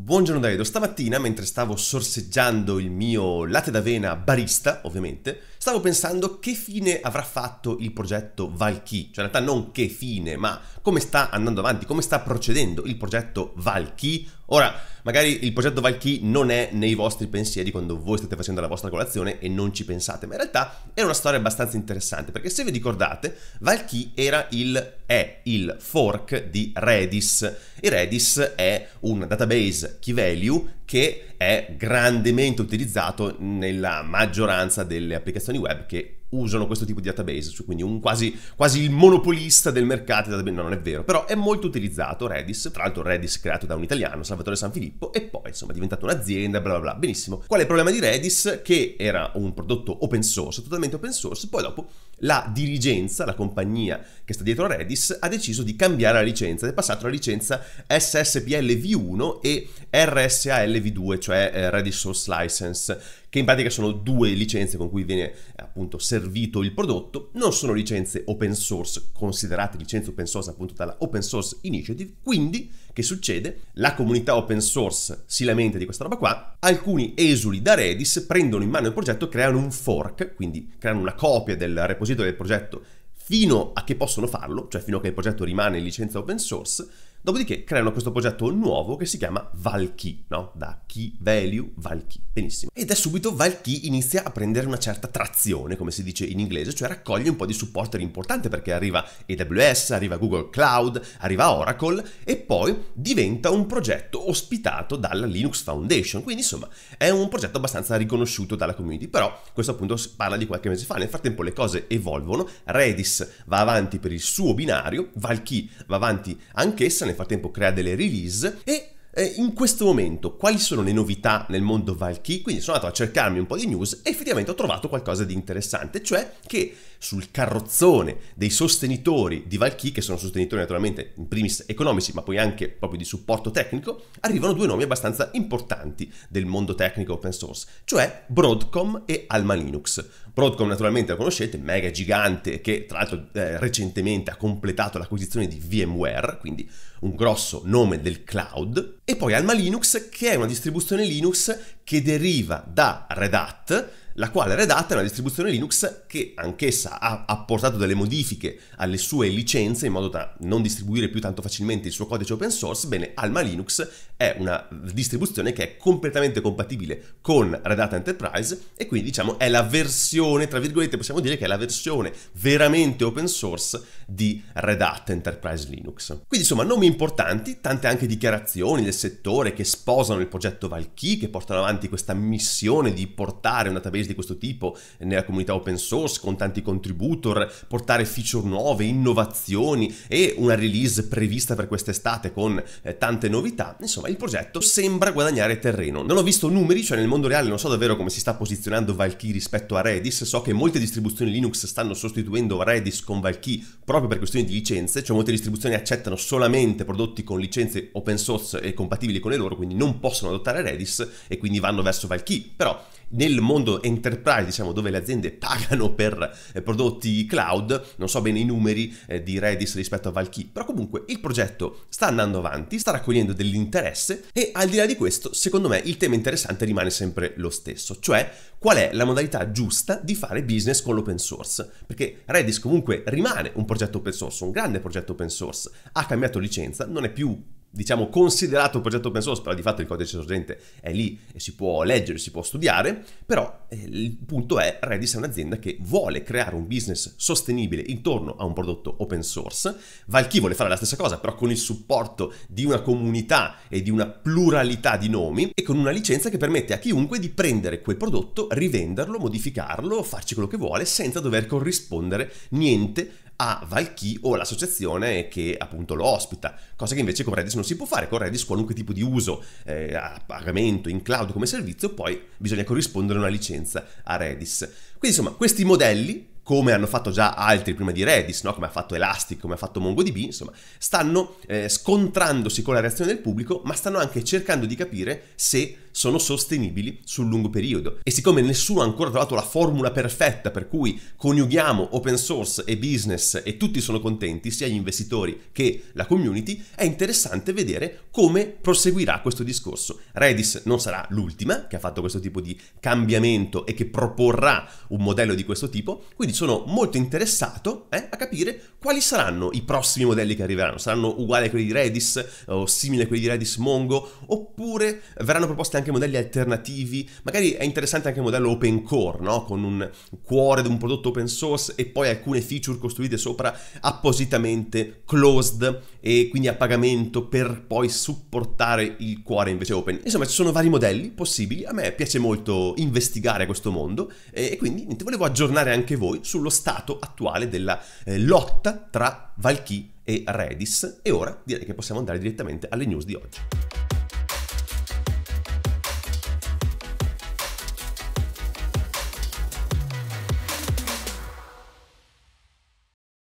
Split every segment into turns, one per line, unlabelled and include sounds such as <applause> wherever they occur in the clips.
Buongiorno Daedo, stamattina mentre stavo sorseggiando il mio latte d'avena barista, ovviamente, stavo pensando che fine avrà fatto il progetto Valky, cioè in realtà non che fine, ma come sta andando avanti, come sta procedendo il progetto Valky. Ora, magari il progetto Valky non è nei vostri pensieri quando voi state facendo la vostra colazione e non ci pensate, ma in realtà è una storia abbastanza interessante, perché se vi ricordate, Valky era il è il fork di Redis e Redis è un database key value che è grandemente utilizzato nella maggioranza delle applicazioni web che usano questo tipo di database, quindi un quasi, quasi il monopolista del mercato, no non è vero, però è molto utilizzato Redis, tra l'altro Redis creato da un italiano, Salvatore San Filippo, e poi insomma è diventato un'azienda, bla bla bla, benissimo. Qual è il problema di Redis? Che era un prodotto open source, totalmente open source, poi dopo la dirigenza, la compagnia che sta dietro a Redis, ha deciso di cambiare la licenza ed è passata la licenza SSPL V1 e rsalv 2 cioè eh, Redis Source License, che in pratica sono due licenze con cui viene appunto servito il prodotto, non sono licenze open source, considerate licenze open source appunto dalla Open Source Initiative, quindi che succede? La comunità open source si lamenta di questa roba qua, alcuni esuli da Redis prendono in mano il progetto, creano un fork, quindi creano una copia del repository del progetto fino a che possono farlo, cioè fino a che il progetto rimane in licenza open source, Dopodiché creano questo progetto nuovo che si chiama Valky, no? Da Key Value Valky. Benissimo. E da subito Valky inizia a prendere una certa trazione, come si dice in inglese, cioè raccoglie un po' di supporter importante perché arriva AWS, arriva Google Cloud, arriva Oracle e poi diventa un progetto ospitato dalla Linux Foundation. Quindi insomma è un progetto abbastanza riconosciuto dalla community, però questo appunto parla di qualche mese fa. Nel frattempo le cose evolvono, Redis va avanti per il suo binario, Valky va avanti anch'essa, nel frattempo crea delle release e eh, in questo momento quali sono le novità nel mondo Valkyrie? Quindi sono andato a cercarmi un po' di news e effettivamente ho trovato qualcosa di interessante, cioè che sul carrozzone dei sostenitori di Valchi, che sono sostenitori naturalmente in primis economici, ma poi anche proprio di supporto tecnico, arrivano due nomi abbastanza importanti del mondo tecnico open source, cioè Broadcom e Alma Linux. Broadcom naturalmente la conoscete, mega gigante che tra l'altro eh, recentemente ha completato l'acquisizione di VMware, quindi un grosso nome del cloud, e poi Alma Linux che è una distribuzione Linux che deriva da Red Hat, la quale Red Hat è una distribuzione Linux che anch'essa ha apportato delle modifiche alle sue licenze in modo da non distribuire più tanto facilmente il suo codice open source, bene, Alma Linux è una distribuzione che è completamente compatibile con Red Hat Enterprise e quindi diciamo è la versione, tra virgolette possiamo dire che è la versione veramente open source di Red Hat Enterprise Linux. Quindi insomma nomi importanti, tante anche dichiarazioni del settore che sposano il progetto Valkyrie, che portano avanti questa missione di portare un database di questo tipo nella comunità open source con tanti contributor, portare feature nuove, innovazioni e una release prevista per quest'estate con eh, tante novità. Insomma insomma il progetto sembra guadagnare terreno. Non ho visto numeri, cioè nel mondo reale non so davvero come si sta posizionando Valkyrie rispetto a Redis, so che molte distribuzioni Linux stanno sostituendo Redis con Valkyrie proprio per questioni di licenze, cioè molte distribuzioni accettano solamente prodotti con licenze open source e compatibili con le loro, quindi non possono adottare Redis e quindi vanno verso Valkyrie, però nel mondo enterprise, diciamo, dove le aziende pagano per eh, prodotti cloud, non so bene i numeri eh, di Redis rispetto a Valkyrie, però comunque il progetto sta andando avanti, sta raccogliendo dell'interesse e al di là di questo, secondo me, il tema interessante rimane sempre lo stesso, cioè qual è la modalità giusta di fare business con l'open source, perché Redis comunque rimane un progetto open source, un grande progetto open source, ha cambiato licenza, non è più diciamo, considerato un progetto open source, però di fatto il codice sorgente è lì e si può leggere, si può studiare, però eh, il punto è Redis è un'azienda che vuole creare un business sostenibile intorno a un prodotto open source, Valky vuole fare la stessa cosa, però con il supporto di una comunità e di una pluralità di nomi e con una licenza che permette a chiunque di prendere quel prodotto, rivenderlo, modificarlo, farci quello che vuole senza dover corrispondere niente a Valky o all'associazione che appunto lo ospita, cosa che invece con Redis non si può fare, con Redis qualunque tipo di uso eh, a pagamento, in cloud come servizio, poi bisogna corrispondere una licenza a Redis. Quindi insomma questi modelli come hanno fatto già altri prima di Redis, no? come ha fatto Elastic, come ha fatto MongoDB, insomma, stanno eh, scontrandosi con la reazione del pubblico, ma stanno anche cercando di capire se sono sostenibili sul lungo periodo. E siccome nessuno ha ancora trovato la formula perfetta per cui coniughiamo open source e business e tutti sono contenti, sia gli investitori che la community, è interessante vedere come proseguirà questo discorso. Redis non sarà l'ultima che ha fatto questo tipo di cambiamento e che proporrà un modello di questo tipo, quindi sono molto interessato eh, a capire quali saranno i prossimi modelli che arriveranno. Saranno uguali a quelli di Redis o simili a quelli di Redis Mongo oppure verranno proposte anche modelli alternativi, magari è interessante anche il modello open core, no? con un cuore di un prodotto open source e poi alcune feature costruite sopra appositamente closed e quindi a pagamento per poi supportare il cuore invece open. Insomma ci sono vari modelli possibili, a me piace molto investigare questo mondo e quindi niente, volevo aggiornare anche voi sullo stato attuale della eh, lotta tra Valkyrie e Redis e ora direi che possiamo andare direttamente alle news di oggi.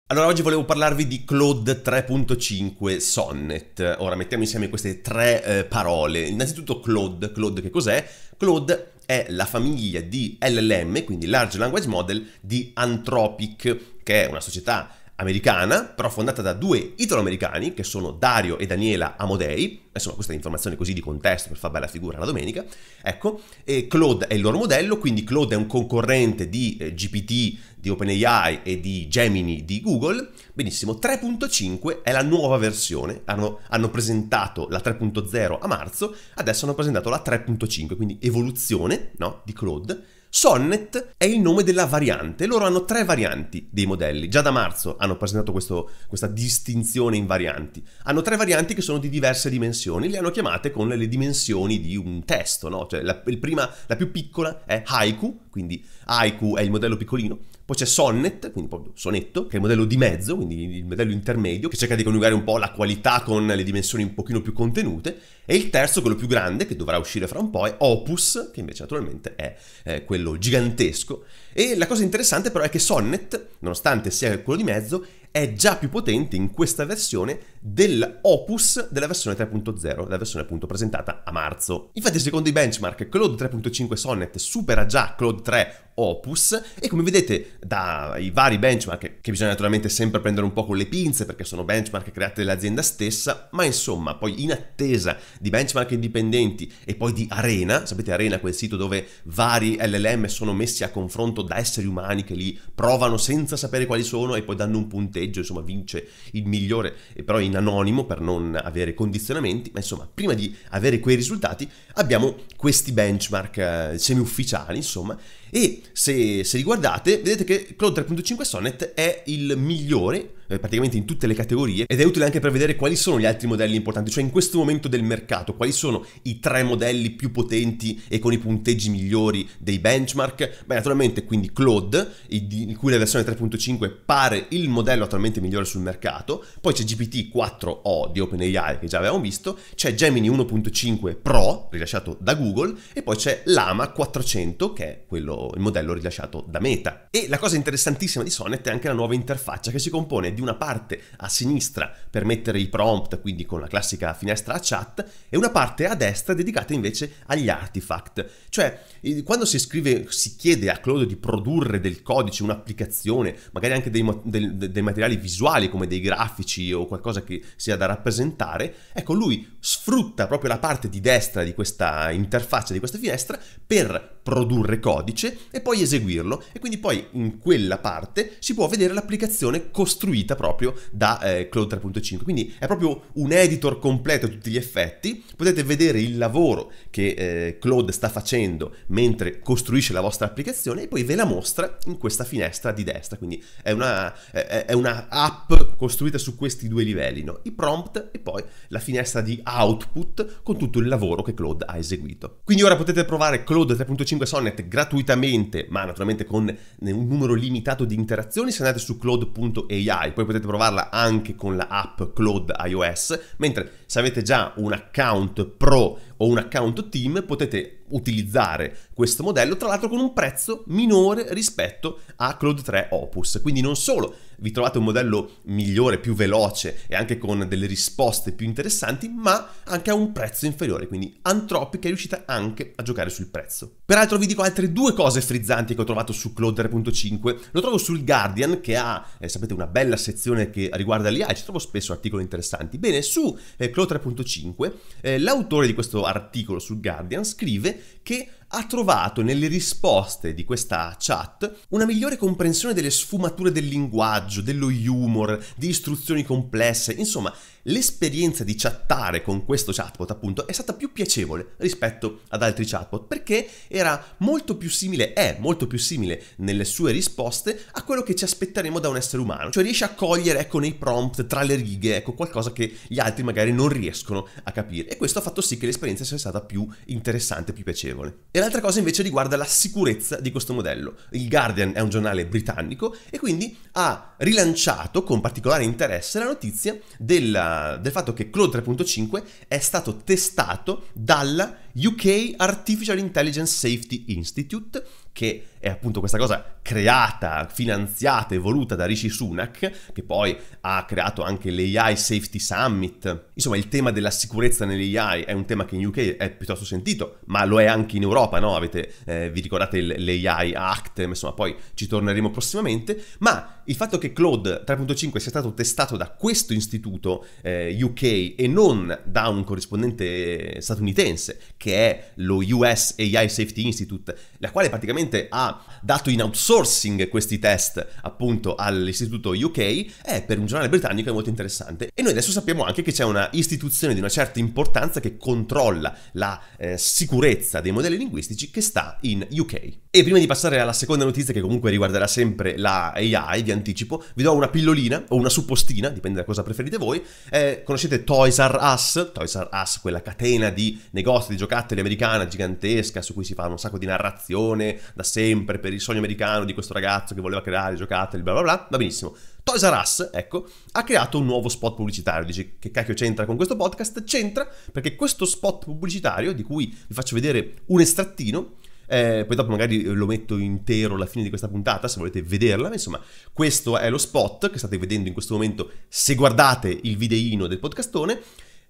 Allora oggi volevo parlarvi di Claude 3.5 Sonnet. Ora mettiamo insieme queste tre eh, parole. Innanzitutto Claude, Claude che cos'è? Claude è la famiglia di LLM, quindi Large Language Model, di Anthropic, che è una società americana, però fondata da due italoamericani che sono Dario e Daniela Amodei, insomma questa è un'informazione così di contesto per far bella figura la domenica, ecco, e Claude è il loro modello, quindi Claude è un concorrente di eh, GPT di OpenAI e di Gemini di Google, benissimo, 3.5 è la nuova versione, hanno, hanno presentato la 3.0 a marzo, adesso hanno presentato la 3.5, quindi evoluzione no, di Claude, Sonnet è il nome della variante. Loro hanno tre varianti dei modelli. Già da marzo hanno presentato questo, questa distinzione in varianti. Hanno tre varianti che sono di diverse dimensioni. Le hanno chiamate con le dimensioni di un testo, no? Cioè la, prima, la più piccola è haiku, quindi haiku è il modello piccolino. Poi c'è Sonnet, quindi proprio sonetto, che è il modello di mezzo, quindi il modello intermedio, che cerca di coniugare un po' la qualità con le dimensioni un pochino più contenute. E il terzo, quello più grande, che dovrà uscire fra un po', è Opus, che invece naturalmente è eh, quello gigantesco. E la cosa interessante però è che Sonnet, nonostante sia quello di mezzo, è già più potente in questa versione dell'opus della versione 3.0, la versione appunto presentata a marzo. Infatti secondo i benchmark Cloud 3.5 Sonnet supera già Cloud 3 Opus e come vedete dai vari benchmark che bisogna naturalmente sempre prendere un po' con le pinze perché sono benchmark create dall'azienda stessa ma insomma poi in attesa di benchmark indipendenti e poi di Arena sapete Arena quel sito dove vari LLM sono messi a confronto da esseri umani che li provano senza sapere quali sono e poi danno un punteggio insomma vince il migliore però in anonimo per non avere condizionamenti ma insomma prima di avere quei risultati abbiamo questi benchmark eh, semi ufficiali insomma e se, se li guardate, vedete che Clone 3.5 Sonnet è il migliore eh, praticamente in tutte le categorie ed è utile anche per vedere quali sono gli altri modelli importanti, cioè in questo momento del mercato quali sono i tre modelli più potenti e con i punteggi migliori dei benchmark. Beh, naturalmente quindi Claude, il cui la versione 3.5 pare il modello attualmente migliore sul mercato, poi c'è GPT-4o di OpenAI che già avevamo visto, c'è Gemini 1.5 Pro rilasciato da Google e poi c'è Lama 400 che è quello, il modello rilasciato da Meta. E la cosa interessantissima di Sonnet è anche la nuova interfaccia che si compone di una parte a sinistra per mettere i prompt, quindi con la classica finestra a chat, e una parte a destra dedicata invece agli artifact. Cioè, quando si scrive, si chiede a Claude di produrre del codice, un'applicazione, magari anche dei, dei, dei materiali visuali come dei grafici o qualcosa che sia da rappresentare, ecco, lui sfrutta proprio la parte di destra di questa interfaccia, di questa finestra, per produrre codice e poi eseguirlo e quindi poi in quella parte si può vedere l'applicazione costruita proprio da eh, Cloud 3.5 quindi è proprio un editor completo a tutti gli effetti potete vedere il lavoro che eh, Cloud sta facendo mentre costruisce la vostra applicazione e poi ve la mostra in questa finestra di destra quindi è una, è, una app costruita su questi due livelli no? i prompt e poi la finestra di output con tutto il lavoro che Cloud ha eseguito quindi ora potete provare Cloud 3.5 5 Sonnet gratuitamente, ma naturalmente con un numero limitato di interazioni se andate su cloud.ai, poi potete provarla anche con l'app Cloud iOS, mentre se avete già un account pro o un account team potete utilizzare questo modello, tra l'altro con un prezzo minore rispetto a Cloud 3 Opus, quindi non solo vi trovate un modello migliore, più veloce e anche con delle risposte più interessanti, ma anche a un prezzo inferiore, quindi Anthropic è riuscita anche a giocare sul prezzo. Peraltro vi dico altre due cose frizzanti che ho trovato su Claude 3.5, lo trovo sul Guardian che ha, eh, sapete, una bella sezione che riguarda l'IA e ci trovo spesso articoli interessanti. Bene, su eh, Claude 3.5 eh, l'autore di questo articolo sul Guardian scrive che ha trovato nelle risposte di questa chat una migliore comprensione delle sfumature del linguaggio, dello humor, di istruzioni complesse, insomma l'esperienza di chattare con questo chatbot appunto è stata più piacevole rispetto ad altri chatbot perché era molto più simile, è molto più simile nelle sue risposte a quello che ci aspetteremo da un essere umano, cioè riesce a cogliere ecco nei prompt, tra le righe, ecco qualcosa che gli altri magari non riescono a capire e questo ha fatto sì che l'esperienza sia stata più interessante, più piacevole. E l'altra cosa invece riguarda la sicurezza di questo modello. Il Guardian è un giornale britannico e quindi ha rilanciato con particolare interesse la notizia della eh, del fatto che Claude 3.5 è stato testato dalla UK Artificial Intelligence Safety Institute, che è appunto questa cosa creata, finanziata e voluta da Rishi Sunak, che poi ha creato anche l'AI Safety Summit. Insomma, il tema della sicurezza nell'AI è un tema che in UK è piuttosto sentito, ma lo è anche in Europa, no? Avete, eh, vi ricordate l'AI Act, insomma, poi ci torneremo prossimamente, ma il fatto che Claude 3.5 sia stato testato da questo istituto eh, UK e non da un corrispondente eh, statunitense, che è lo US AI Safety Institute, la quale praticamente ha dato in outsourcing questi test appunto all'istituto UK è per un giornale britannico molto interessante. E noi adesso sappiamo anche che c'è una istituzione di una certa importanza che controlla la eh, sicurezza dei modelli linguistici che sta in UK. E prima di passare alla seconda notizia che comunque riguarderà sempre la AI, vi anticipo, vi do una pillolina o una suppostina, dipende da cosa preferite voi. Eh, conoscete Toys R Us? Toys R Us, quella catena di negozi di giocattoli americana gigantesca su cui si fa un sacco di narrazione da sempre sempre per il sogno americano di questo ragazzo che voleva creare giocattoli, bla bla bla, va benissimo. Toys R Us, ecco, ha creato un nuovo spot pubblicitario. Dici che cacchio c'entra con questo podcast? C'entra perché questo spot pubblicitario, di cui vi faccio vedere un estrattino, eh, poi dopo magari lo metto intero alla fine di questa puntata se volete vederla. Insomma, questo è lo spot che state vedendo in questo momento se guardate il videino del podcastone.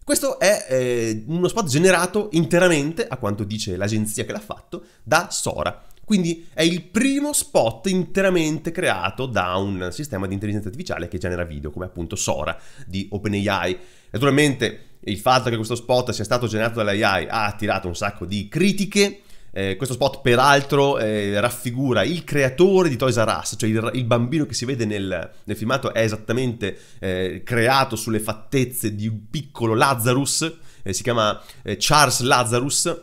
Questo è eh, uno spot generato interamente, a quanto dice l'agenzia che l'ha fatto, da Sora. Quindi è il primo spot interamente creato da un sistema di intelligenza artificiale che genera video, come appunto Sora di OpenAI. Naturalmente il fatto che questo spot sia stato generato dall'AI ha attirato un sacco di critiche. Eh, questo spot, peraltro, eh, raffigura il creatore di Toys R Us, cioè il, il bambino che si vede nel, nel filmato è esattamente eh, creato sulle fattezze di un piccolo Lazarus, eh, si chiama eh, Charles Lazarus,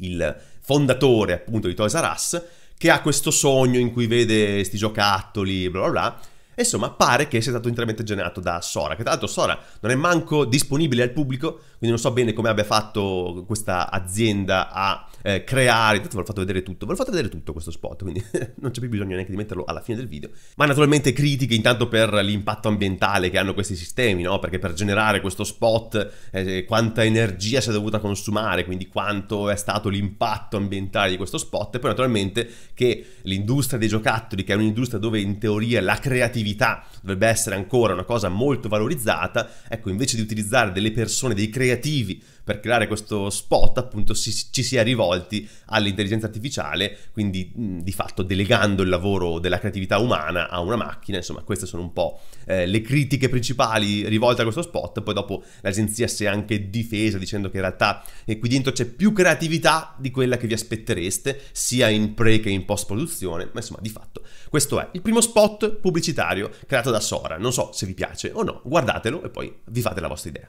il fondatore appunto di Toys R Us, che ha questo sogno in cui vede questi giocattoli, bla bla bla. insomma, pare che sia stato interamente generato da Sora, che tra l'altro Sora non è manco disponibile al pubblico, quindi non so bene come abbia fatto questa azienda a eh, creare, intanto ve l'ho fatto vedere tutto, ve l'ho fatto vedere tutto questo spot, quindi <laughs> non c'è più bisogno neanche di metterlo alla fine del video, ma naturalmente critiche intanto per l'impatto ambientale che hanno questi sistemi, no? perché per generare questo spot eh, eh, quanta energia si è dovuta consumare, quindi quanto è stato l'impatto ambientale di questo spot e poi naturalmente che l'industria dei giocattoli, che è un'industria dove in teoria la creatività dovrebbe essere ancora una cosa molto valorizzata, ecco invece di utilizzare delle persone, dei creativi, per creare questo spot appunto si, ci si è rivolti all'intelligenza artificiale, quindi mh, di fatto delegando il lavoro della creatività umana a una macchina, insomma queste sono un po' eh, le critiche principali rivolte a questo spot, poi dopo l'agenzia si è anche difesa dicendo che in realtà eh, qui dentro c'è più creatività di quella che vi aspettereste, sia in pre che in post produzione, ma insomma di fatto questo è il primo spot pubblicitario creato da Sora, non so se vi piace o no, guardatelo e poi vi fate la vostra idea.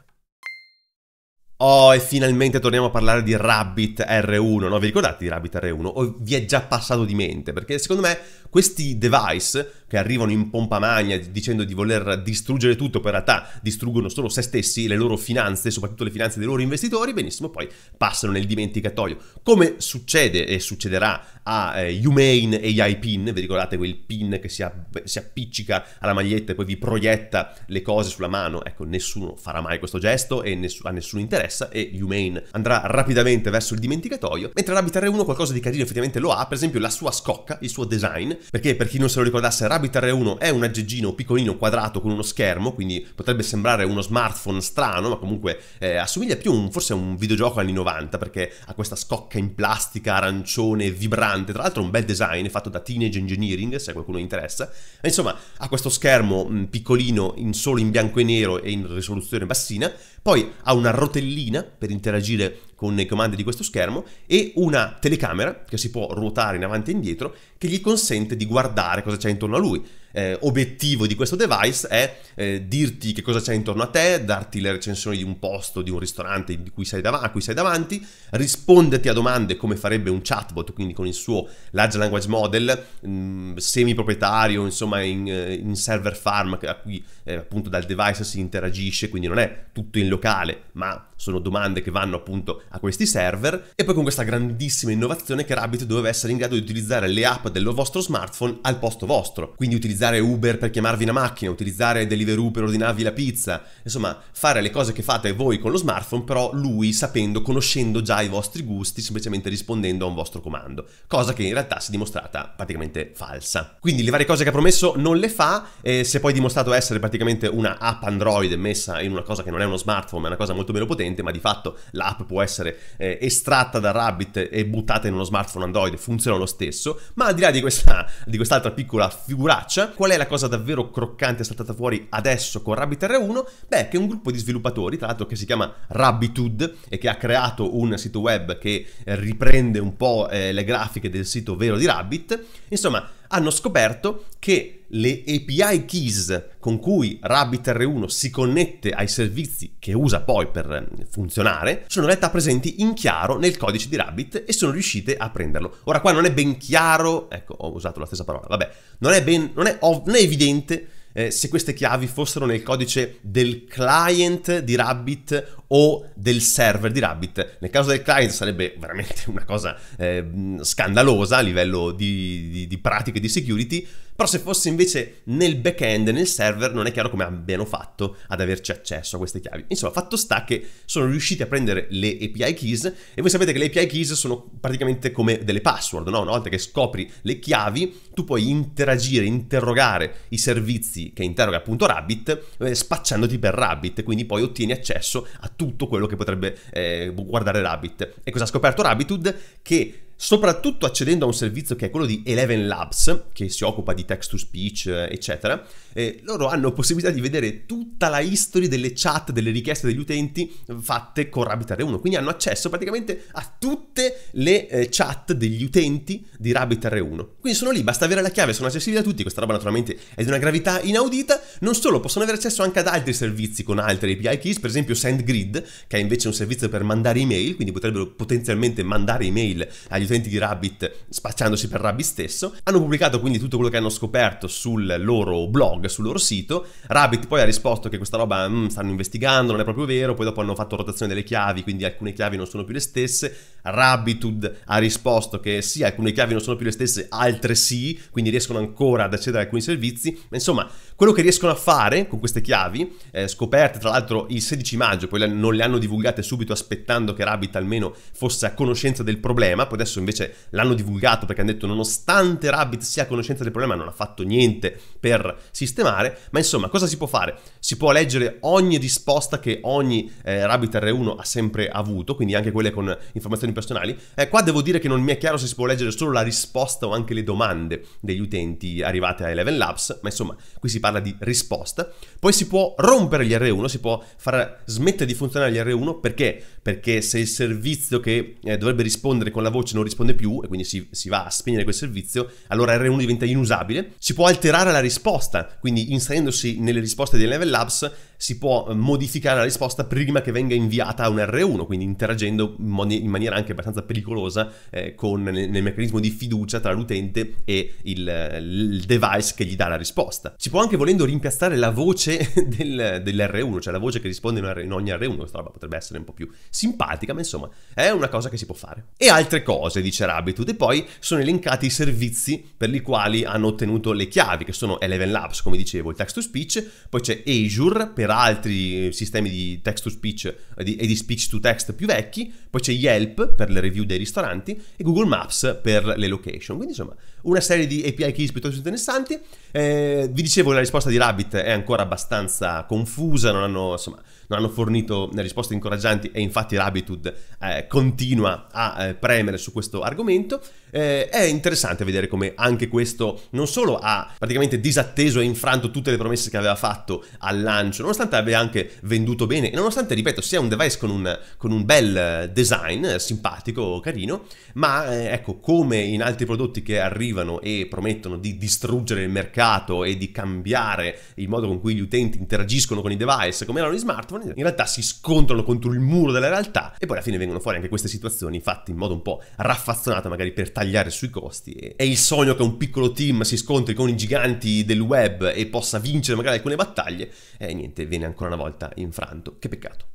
Oh, e finalmente torniamo a parlare di Rabbit R1, no? Vi ricordate di Rabbit R1? O vi è già passato di mente? Perché secondo me questi device che arrivano in pompa magna dicendo di voler distruggere tutto, in realtà distruggono solo se stessi, le loro finanze, soprattutto le finanze dei loro investitori, benissimo, poi passano nel dimenticatoio. Come succede e succederà a eh, Humane AI Pin, vi ricordate quel pin che si, app- si appiccica alla maglietta e poi vi proietta le cose sulla mano? Ecco, nessuno farà mai questo gesto e ness- a nessuno interessa e Humane andrà rapidamente verso il dimenticatoio, mentre Rabbit R1 qualcosa di carino effettivamente lo ha, per esempio la sua scocca, il suo design, perché per chi non se lo ricordasse Rabbit Rabbit R1 è un aggeggino piccolino quadrato con uno schermo, quindi potrebbe sembrare uno smartphone strano, ma comunque eh, assomiglia più un, forse a un videogioco anni 90 perché ha questa scocca in plastica arancione vibrante, tra l'altro un bel design fatto da Teenage Engineering, se qualcuno interessa. E insomma, ha questo schermo mh, mm, piccolino in solo in bianco e nero e in risoluzione bassina, poi ha una rotellina per interagire con i comandi di questo schermo e una telecamera che si può ruotare in avanti e indietro che gli consente di guardare cosa c'è intorno a lui. Eh, obiettivo di questo device è eh, dirti che cosa c'è intorno a te, darti le recensioni di un posto, di un ristorante cui dav- a cui sei davanti, risponderti a domande come farebbe un chatbot, quindi con il suo large language model mh, mm, semi-proprietario, insomma in, eh, in, server farm a cui eh, appunto dal device si interagisce, quindi non è tutto in locale, ma sono domande che vanno appunto a questi server, e poi con questa grandissima innovazione che Rabbit doveva essere in grado di utilizzare le app del vostro smartphone al posto vostro, quindi utilizzare Uber per chiamarvi una macchina, utilizzare Deliveroo per ordinarvi la pizza, insomma fare le cose che fate voi con lo smartphone, però lui sapendo, conoscendo già i vostri gusti, semplicemente rispondendo a un vostro comando, cosa che in realtà si è dimostrata praticamente falsa. Quindi le varie cose che ha promesso non le fa, e si è poi dimostrato essere praticamente una app Android messa in una cosa che non è uno smartphone, ma è una cosa molto meno potente, potente, ma di fatto l'app può essere eh, estratta da Rabbit e buttata in uno smartphone Android, funziona lo stesso. Ma al di là di, questa, di quest'altra piccola figuraccia, qual è la cosa davvero croccante saltata fuori adesso con Rabbit R1? Beh, che un gruppo di sviluppatori, tra l'altro che si chiama Rabbitude e che ha creato un sito web che riprende un po' eh, le grafiche del sito vero di Rabbit, insomma hanno scoperto che le API keys con cui RabbitR1 si connette ai servizi che usa poi per eh, funzionare sono in realtà presenti in chiaro nel codice di Rabbit e sono riuscite a prenderlo. Ora qua non è ben chiaro, ecco ho usato la stessa parola, vabbè, non è, ben, non è, ov- non è evidente eh, se queste chiavi fossero nel codice del client di Rabbit o del server di Rabbit. Nel caso del client sarebbe veramente una cosa eh, scandalosa a livello di, di, di pratiche di security, però se fosse invece nel back-end, nel server, non è chiaro come abbiano fatto ad averci accesso a queste chiavi. Insomma, fatto sta che sono riusciti a prendere le API keys e voi sapete che le API keys sono praticamente come delle password, no? Una volta che scopri le chiavi, tu puoi interagire, interrogare i servizi che interroga appunto Rabbit, eh, spacciandoti per Rabbit, quindi poi ottieni accesso a tutto quello che potrebbe eh, guardare Rabbit. E cosa ha scoperto Rabbitude? Che soprattutto accedendo a un servizio che è quello di Eleven Labs, che si occupa di text to speech, eh, eccetera, eh, loro hanno possibilità di vedere tutta la history delle chat, delle richieste degli utenti eh, fatte con RabbitR1, quindi hanno accesso praticamente a tutte le eh, chat degli utenti di RabbitR1. Quindi sono lì, basta avere la chiave, sono accessibili a tutti, questa roba naturalmente è di una gravità inaudita, non solo, possono avere accesso anche ad altri servizi con altre API keys, per esempio SendGrid, che è invece un servizio per mandare email, quindi potrebbero potenzialmente mandare email agli utenti di Rabbit spacciandosi per Rabbit stesso. Hanno pubblicato quindi tutto quello che hanno scoperto sul loro blog, sul loro sito. Rabbit poi ha risposto che questa roba mm, stanno investigando, non è proprio vero, poi dopo hanno fatto rotazione delle chiavi, quindi alcune chiavi non sono più le stesse Rabitud ha risposto che sì, alcune chiavi non sono più le stesse, altre sì, quindi riescono ancora ad accedere ad alcuni servizi. Ma insomma, quello che riescono a fare con queste chiavi, eh, scoperte tra l'altro il 16 maggio, poi non le hanno divulgate subito aspettando che Rabbit almeno fosse a conoscenza del problema, poi adesso invece l'hanno divulgato perché hanno detto nonostante Rabbit sia a conoscenza del problema non ha fatto niente per sistemare, ma insomma cosa si può fare? Si può leggere ogni risposta che ogni eh, Rabbit R1 ha sempre avuto, quindi anche quelle con informazioni personali. Eh, qua devo dire che non mi è chiaro se si può leggere solo la risposta o anche le domande degli utenti arrivate a Eleven Labs, ma insomma, qui si parla di risposta. Poi si può rompere gli R1, si può far smettere di funzionare gli R1 perché perché se il servizio che eh, dovrebbe rispondere con la voce non risponde più e quindi si, si, va a spegnere quel servizio, allora R1 diventa inusabile. Si può alterare la risposta, quindi inserendosi nelle risposte dei level labs si può eh, modificare la risposta prima che venga inviata a un R1, quindi interagendo in, man- in maniera anche abbastanza pericolosa eh, con, nel, nel, meccanismo di fiducia tra l'utente e il, il, device che gli dà la risposta. Si può anche volendo rimpiazzare la voce <laughs> del, dell'R1, cioè la voce che risponde in, in ogni R1, questa roba potrebbe essere un po' più simpatica, ma insomma è una cosa che si può fare. E altre cose, dice Rabbitude, e poi sono elencati i servizi per i quali hanno ottenuto le chiavi, che sono Eleven Labs, come dicevo, il text to speech, poi c'è Azure per altri sistemi di text to speech eh, e di speech to text più vecchi, poi c'è Yelp per le review dei ristoranti e Google Maps per le location. Quindi insomma una serie di API keys piuttosto interessanti. Eh, vi dicevo che la risposta di Rabbit è ancora abbastanza confusa, non hanno, insomma, non hanno fornito risposte incoraggianti e infatti Rabbitud eh, continua a eh, premere su questo argomento. Eh, è interessante vedere come anche questo non solo ha praticamente disatteso e infranto tutte le promesse che aveva fatto al lancio, nonostante abbia anche venduto bene e nonostante, ripeto, sia un device con un, con un bel eh, design, eh, simpatico, carino, ma ecco come in altri prodotti che arrivano arrivano e promettono di distruggere il mercato e di cambiare il modo con cui gli utenti interagiscono con i device, come erano gli smartphone, in realtà si scontrano contro il muro della realtà e poi alla fine vengono fuori anche queste situazioni fatte in modo un po' raffazzonato magari per tagliare sui costi. E è il sogno che un piccolo team si scontri con i giganti del web e possa vincere magari alcune battaglie e niente, viene ancora una volta infranto. Che peccato.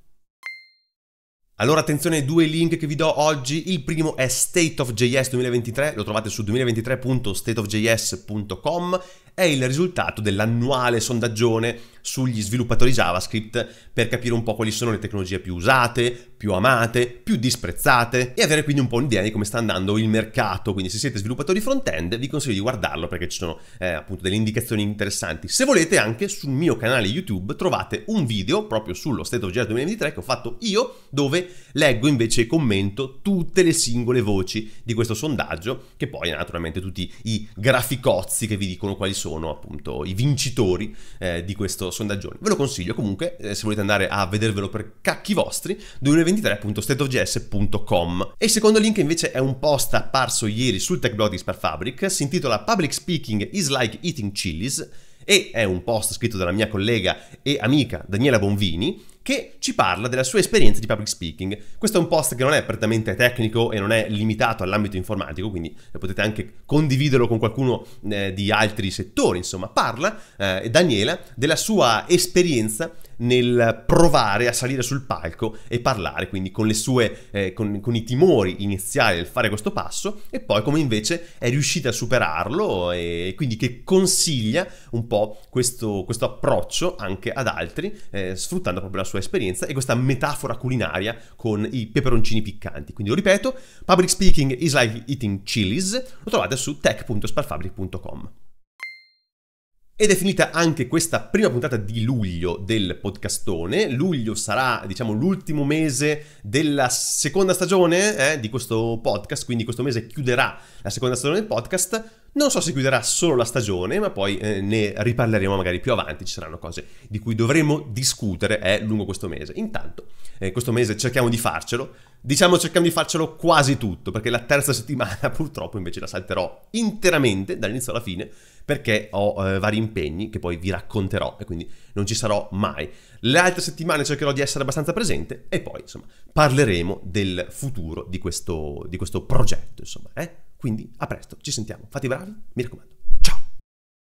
Allora attenzione, due link che vi do oggi. Il primo è State of JS 2023, lo trovate su 2023.stateofjs.com è il risultato dell'annuale sondaggione sugli sviluppatori JavaScript per capire un po' quali sono le tecnologie più usate, più amate, più disprezzate e avere quindi un po' un'idea di come sta andando il mercato. Quindi se siete sviluppatori front-end vi consiglio di guardarlo perché ci sono eh, appunto delle indicazioni interessanti. Se volete anche sul mio canale YouTube trovate un video proprio sullo State of Jet 2023 che ho fatto io dove leggo invece e commento tutte le singole voci di questo sondaggio che poi naturalmente tutti i graficozzi che vi dicono quali sono sono appunto i vincitori eh, di questo sondaggio. Ve lo consiglio comunque, eh, se volete andare a vedervelo per cacchi vostri, 2023.stateofjs.com. E il secondo link invece è un post apparso ieri sul tech blog di Sparfabric, si intitola Public Speaking is like eating chilies e è un post scritto dalla mia collega e amica Daniela Bonvini che ci parla della sua esperienza di public speaking. Questo è un post che non è prettamente tecnico e non è limitato all'ambito informatico, quindi eh, potete anche condividerlo con qualcuno eh, di altri settori, insomma, parla eh, Daniela della sua esperienza nel provare a salire sul palco e parlare, quindi con, sue, eh, con, con i timori iniziali del fare questo passo e poi come invece è riuscita a superarlo e quindi che consiglia un po' questo, questo approccio anche ad altri, eh, sfruttando proprio la sua sua esperienza e questa metafora culinaria con i peperoncini piccanti. Quindi lo ripeto, Public Speaking is like eating chilies, lo trovate su tech.sparfabric.com. Ed è finita anche questa prima puntata di luglio del podcastone. Luglio sarà, diciamo, l'ultimo mese della seconda stagione eh, di questo podcast, quindi questo mese chiuderà la seconda stagione del podcast. Non so se chiuderà solo la stagione, ma poi eh, ne riparleremo magari più avanti, ci saranno cose di cui dovremo discutere eh, lungo questo mese. Intanto, eh, questo mese cerchiamo di farcelo, diciamo cerchiamo di farcelo quasi tutto, perché la terza settimana <laughs> purtroppo invece la salterò interamente dall'inizio alla fine, perché ho eh, vari impegni che poi vi racconterò e quindi non ci sarò mai. Le altre settimane cercherò di essere abbastanza presente e poi insomma parleremo del futuro di questo, di questo progetto insomma. Eh? Quindi a presto, ci sentiamo, fate i bravi, mi raccomando.